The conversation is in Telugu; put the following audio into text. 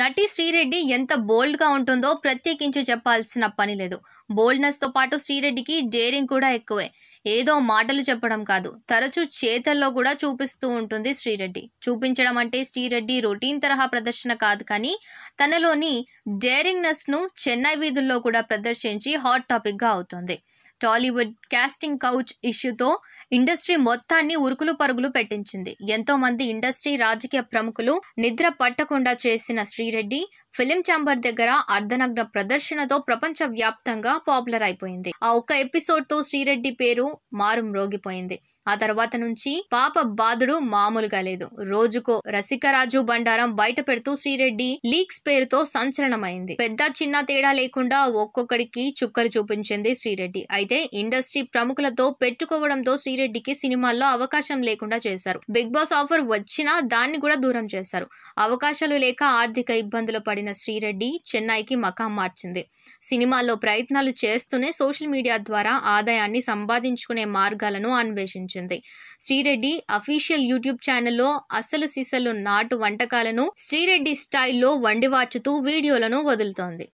నటి శ్రీరెడ్డి ఎంత బోల్డ్గా ఉంటుందో ప్రత్యేకించి చెప్పాల్సిన పని లేదు బోల్డ్నెస్తో పాటు శ్రీరెడ్డికి డేరింగ్ కూడా ఎక్కువే ఏదో మాటలు చెప్పడం కాదు తరచూ చేతల్లో కూడా చూపిస్తూ ఉంటుంది శ్రీరెడ్డి చూపించడం అంటే శ్రీరెడ్డి రొటీన్ తరహా ప్రదర్శన కాదు కానీ తనలోని డేరింగ్నెస్ను చెన్నై వీధుల్లో కూడా ప్రదర్శించి హాట్ టాపిక్గా అవుతుంది టాలీవుడ్ కాస్టింగ్ కౌచ్ ఇష్యూతో ఇండస్ట్రీ మొత్తాన్ని ఉరుకులు పరుగులు పెట్టించింది ఎంతో మంది ఇండస్ట్రీ రాజకీయ ప్రముఖులు నిద్ర పట్టకుండా చేసిన శ్రీరెడ్డి ఫిలిం ఛాంబర్ దగ్గర అర్ధనగ్న ప్రదర్శనతో ప్రపంచ వ్యాప్తంగా పాపులర్ అయిపోయింది ఆ ఒక్క ఎపిసోడ్ తో శ్రీరెడ్డి పేరు రోగిపోయింది ఆ తర్వాత నుంచి పాప బాధుడు మామూలుగా లేదు రోజుకో రసికరాజు బండారం బయట పెడుతూ శ్రీరెడ్డి లీక్స్ పేరుతో సంచలనమైంది పెద్ద చిన్న తేడా లేకుండా ఒక్కొక్కడికి చుక్కలు చూపించింది శ్రీరెడ్డి అయితే ఇండస్ట్రీ ప్రముఖులతో పెట్టుకోవడంతో శ్రీరెడ్డికి సినిమాల్లో అవకాశం లేకుండా చేశారు బిగ్ బాస్ ఆఫర్ వచ్చినా దాన్ని కూడా దూరం చేశారు అవకాశాలు లేక ఆర్థిక ఇబ్బందులు పడిన శ్రీరెడ్డి చెన్నైకి మకాం మార్చింది సినిమాల్లో ప్రయత్నాలు చేస్తూనే సోషల్ మీడియా ద్వారా ఆదాయాన్ని సంపాదించ తప్పించుకునే మార్గాలను అన్వేషించింది శ్రీరెడ్డి అఫీషియల్ యూట్యూబ్ ఛానల్లో అసలు సిసలు నాటు వంటకాలను శ్రీరెడ్డి స్టైల్లో వండివార్చుతూ వీడియోలను వదులుతోంది